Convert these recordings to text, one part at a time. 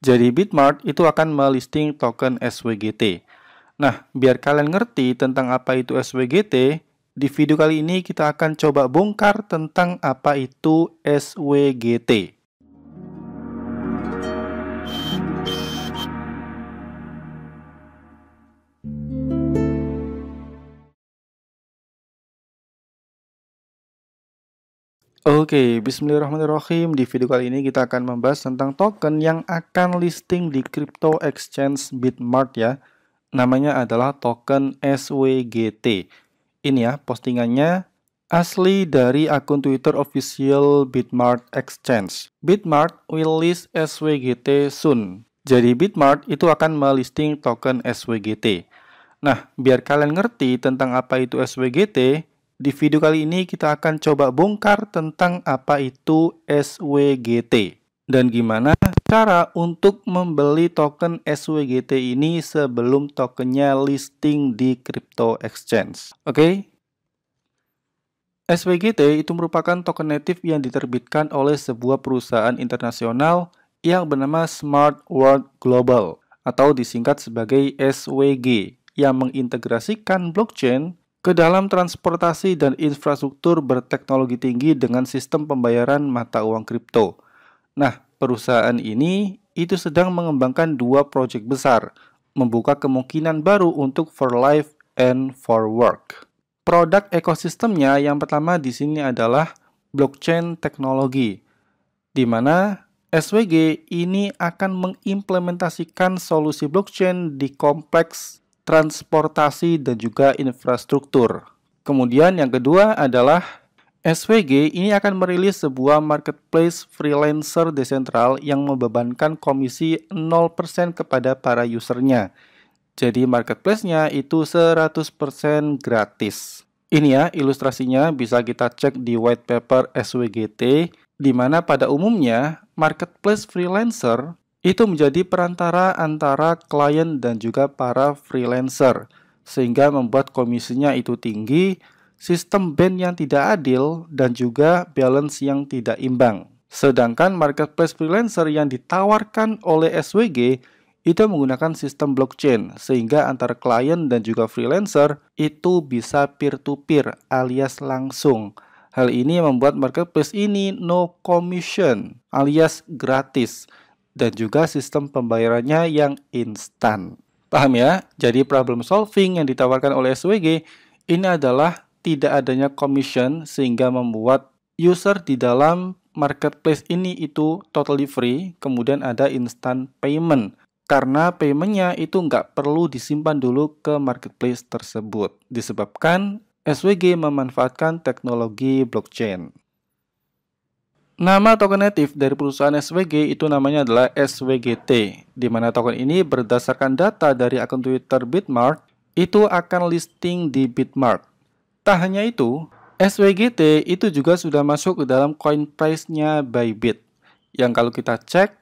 Jadi Bitmart itu akan melisting token SWGT. Nah, biar kalian ngerti tentang apa itu SWGT, di video kali ini kita akan coba bongkar tentang apa itu SWGT. Oke, bismillahirrahmanirrahim. Di video kali ini kita akan membahas tentang token yang akan listing di crypto exchange Bitmart ya. Namanya adalah token SWGT. Ini ya postingannya asli dari akun Twitter official Bitmart Exchange. Bitmart will list SWGT soon. Jadi Bitmart itu akan melisting token SWGT. Nah, biar kalian ngerti tentang apa itu SWGT, di video kali ini kita akan coba bongkar tentang apa itu SWGT dan gimana cara untuk membeli token SWGT ini sebelum tokennya listing di crypto exchange. Oke. Okay? SWGT itu merupakan token native yang diterbitkan oleh sebuah perusahaan internasional yang bernama Smart World Global atau disingkat sebagai SWG yang mengintegrasikan blockchain ke dalam transportasi dan infrastruktur berteknologi tinggi dengan sistem pembayaran mata uang kripto. Nah, perusahaan ini itu sedang mengembangkan dua proyek besar, membuka kemungkinan baru untuk for life and for work. Produk ekosistemnya yang pertama di sini adalah blockchain teknologi, di mana SWG ini akan mengimplementasikan solusi blockchain di kompleks transportasi, dan juga infrastruktur. Kemudian yang kedua adalah SVG ini akan merilis sebuah marketplace freelancer desentral yang membebankan komisi 0% kepada para usernya. Jadi marketplace-nya itu 100% gratis. Ini ya ilustrasinya bisa kita cek di white paper SWGT di mana pada umumnya marketplace freelancer itu menjadi perantara antara klien dan juga para freelancer, sehingga membuat komisinya itu tinggi, sistem band yang tidak adil, dan juga balance yang tidak imbang. Sedangkan marketplace freelancer yang ditawarkan oleh SWG itu menggunakan sistem blockchain sehingga antara klien dan juga freelancer itu bisa peer-to-peer -peer, alias langsung. Hal ini membuat marketplace ini no commission alias gratis dan juga sistem pembayarannya yang instan. Paham ya? Jadi problem solving yang ditawarkan oleh SWG ini adalah tidak adanya commission sehingga membuat user di dalam marketplace ini itu totally free, kemudian ada instant payment. Karena paymentnya itu nggak perlu disimpan dulu ke marketplace tersebut. Disebabkan SWG memanfaatkan teknologi blockchain. Nama token native dari perusahaan SWG itu namanya adalah SWGT, di mana token ini berdasarkan data dari akun Twitter Bitmark, itu akan listing di Bitmark. Tak hanya itu, SWGT itu juga sudah masuk ke dalam coin price-nya Bybit, yang kalau kita cek,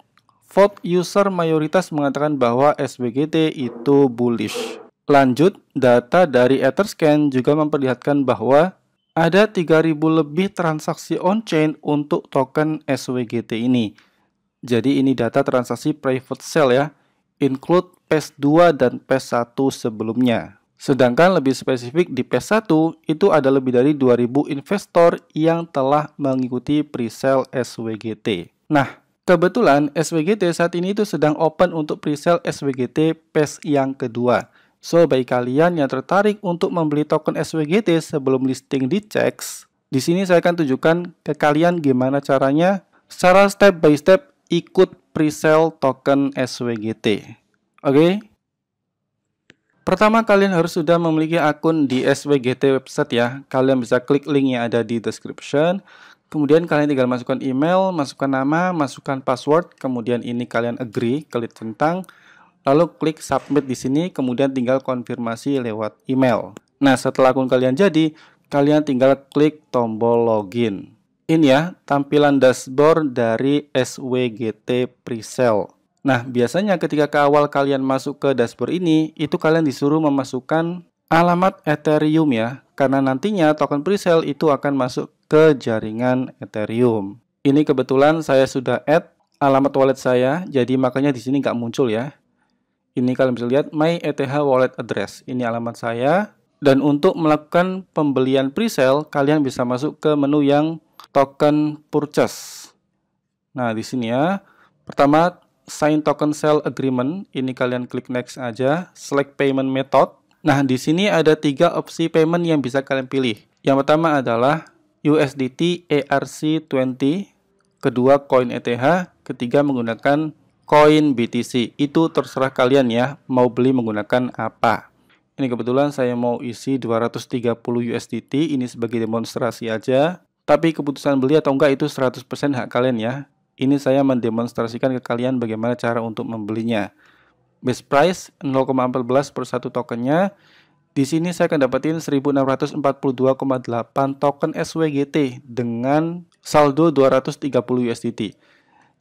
vote user mayoritas mengatakan bahwa SWGT itu bullish. Lanjut, data dari Etherscan juga memperlihatkan bahwa ada 3000 lebih transaksi on-chain untuk token SWGT ini. Jadi ini data transaksi private sale ya, include PES 2 dan PES 1 sebelumnya. Sedangkan lebih spesifik di PES 1 itu ada lebih dari 2000 investor yang telah mengikuti pre-sale SWGT. Nah, kebetulan SWGT saat ini itu sedang open untuk pre-sale SWGT PES yang kedua. So, bagi kalian yang tertarik untuk membeli token SWGT sebelum listing di CEX, di sini saya akan tunjukkan ke kalian gimana caranya secara step by step ikut presale token SWGT. Oke? Okay? Pertama, kalian harus sudah memiliki akun di SWGT website ya. Kalian bisa klik link yang ada di description. Kemudian kalian tinggal masukkan email, masukkan nama, masukkan password. Kemudian ini kalian agree, klik tentang lalu klik submit di sini, kemudian tinggal konfirmasi lewat email. Nah, setelah akun kalian jadi, kalian tinggal klik tombol login. Ini ya, tampilan dashboard dari SWGT Presale. Nah, biasanya ketika ke awal kalian masuk ke dashboard ini, itu kalian disuruh memasukkan alamat Ethereum ya, karena nantinya token presale itu akan masuk ke jaringan Ethereum. Ini kebetulan saya sudah add alamat wallet saya, jadi makanya di sini nggak muncul ya. Ini kalian bisa lihat my ETH wallet address. Ini alamat saya. Dan untuk melakukan pembelian presale, kalian bisa masuk ke menu yang token purchase. Nah, di sini ya. Pertama, sign token sale agreement. Ini kalian klik next aja. Select payment method. Nah, di sini ada tiga opsi payment yang bisa kalian pilih. Yang pertama adalah USDT ERC20, kedua coin ETH, ketiga menggunakan koin BTC. Itu terserah kalian ya, mau beli menggunakan apa. Ini kebetulan saya mau isi 230 USDT, ini sebagai demonstrasi aja. Tapi keputusan beli atau enggak itu 100% hak kalian ya. Ini saya mendemonstrasikan ke kalian bagaimana cara untuk membelinya. Base price 0,14 per satu tokennya. Di sini saya akan dapetin 1642,8 token SWGT dengan saldo 230 USDT.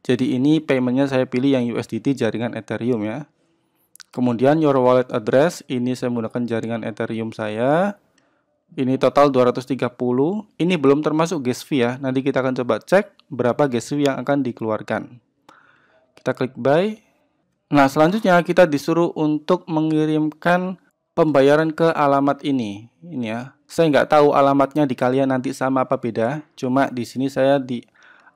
Jadi ini paymentnya saya pilih yang USDT jaringan Ethereum ya. Kemudian your wallet address, ini saya menggunakan jaringan Ethereum saya. Ini total 230, ini belum termasuk gas fee ya. Nanti kita akan coba cek berapa gas fee yang akan dikeluarkan. Kita klik buy. Nah, selanjutnya kita disuruh untuk mengirimkan pembayaran ke alamat ini. Ini ya. Saya nggak tahu alamatnya di kalian nanti sama apa beda. Cuma di sini saya di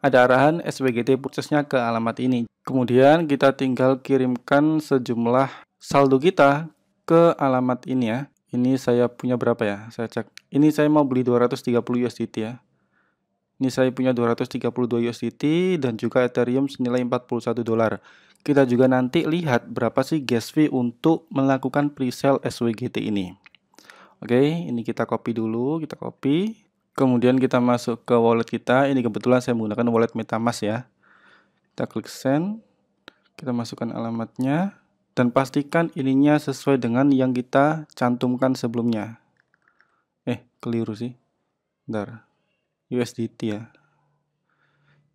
ada arahan SWGT purchase-nya ke alamat ini. Kemudian kita tinggal kirimkan sejumlah saldo kita ke alamat ini ya. Ini saya punya berapa ya? Saya cek. Ini saya mau beli 230 USDT ya. Ini saya punya 232 USDT dan juga Ethereum senilai 41 dolar. Kita juga nanti lihat berapa sih gas fee untuk melakukan pre pre-sale SWGT ini. Oke, ini kita copy dulu, kita copy. Kemudian kita masuk ke wallet kita. Ini kebetulan saya menggunakan wallet MetaMask ya. Kita klik send. Kita masukkan alamatnya dan pastikan ininya sesuai dengan yang kita cantumkan sebelumnya. Eh, keliru sih. Bentar. USDT ya.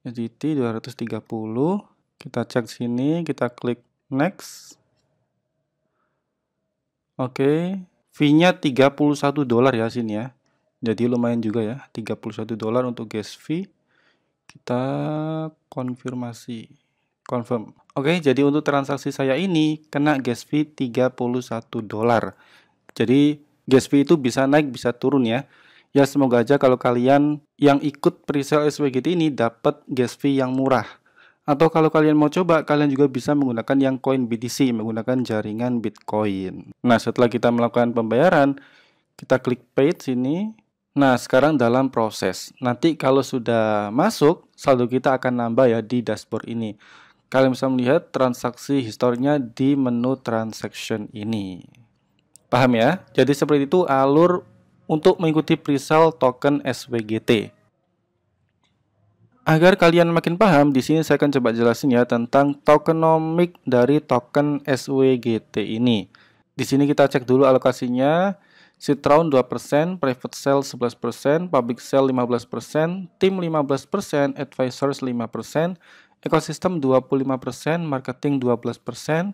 USDT 230. Kita cek sini, kita klik next. Oke, okay. fee-nya 31 dolar ya sini ya jadi lumayan juga ya 31 dolar untuk gas fee kita konfirmasi confirm oke jadi untuk transaksi saya ini kena gas fee 31 dolar jadi gas fee itu bisa naik bisa turun ya ya semoga aja kalau kalian yang ikut presale SWGT ini dapat gas fee yang murah atau kalau kalian mau coba, kalian juga bisa menggunakan yang koin BTC, menggunakan jaringan Bitcoin. Nah, setelah kita melakukan pembayaran, kita klik pay sini, Nah, sekarang dalam proses. Nanti kalau sudah masuk, saldo kita akan nambah ya di dashboard ini. Kalian bisa melihat transaksi historinya di menu transaction ini. Paham ya? Jadi seperti itu alur untuk mengikuti presale token SWGT. Agar kalian makin paham, di sini saya akan coba jelasin ya tentang tokenomik dari token SWGT ini. Di sini kita cek dulu alokasinya Citroen 2%, private sale 11%, public sale 15%, tim 15%, advisors 5%, ekosistem 25%, marketing 12%,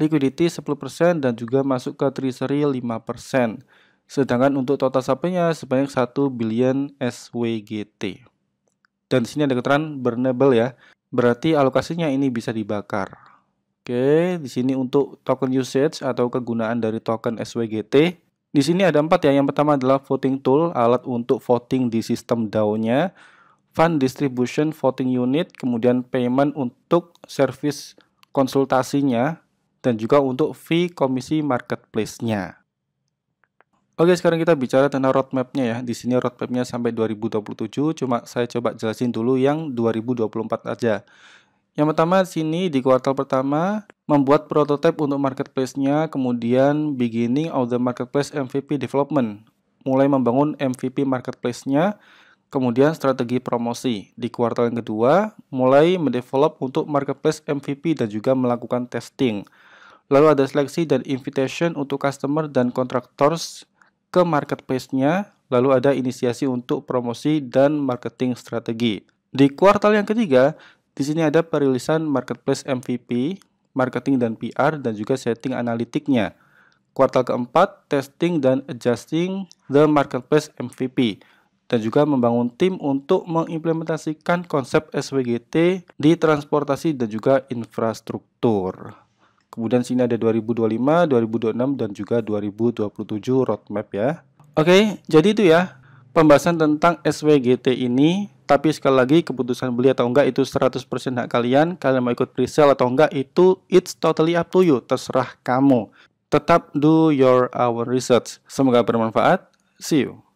liquidity 10% dan juga masuk ke treasury 5%. Sedangkan untuk total sapinya sebanyak 1 billion SWGT. Dan sini ada keterangan burnable ya. Berarti alokasinya ini bisa dibakar. Oke, di sini untuk token usage atau kegunaan dari token SWGT di sini ada empat ya. Yang pertama adalah voting tool, alat untuk voting di sistem DAO-nya. Fund distribution voting unit, kemudian payment untuk service konsultasinya, dan juga untuk fee komisi marketplace-nya. Oke, sekarang kita bicara tentang roadmap-nya ya. Di sini roadmap-nya sampai 2027, cuma saya coba jelasin dulu yang 2024 aja. Yang pertama sini di kuartal pertama membuat prototipe untuk marketplace-nya, kemudian beginning of the marketplace MVP development, mulai membangun MVP marketplace-nya, kemudian strategi promosi. Di kuartal yang kedua, mulai mendevelop untuk marketplace MVP dan juga melakukan testing. Lalu ada seleksi dan invitation untuk customer dan contractors ke marketplace-nya, lalu ada inisiasi untuk promosi dan marketing strategi. Di kuartal yang ketiga, di sini ada perilisan marketplace MVP, marketing dan PR, dan juga setting analitiknya. Kuartal keempat, testing dan adjusting the marketplace MVP, dan juga membangun tim untuk mengimplementasikan konsep SWGT di transportasi dan juga infrastruktur. Kemudian sini ada 2025, 2026, dan juga 2027 roadmap ya. Oke, jadi itu ya pembahasan tentang SWGT ini tapi sekali lagi keputusan beli atau enggak itu 100% hak kalian. Kalian mau ikut presale atau enggak itu it's totally up to you, terserah kamu. Tetap do your our research. Semoga bermanfaat. See you.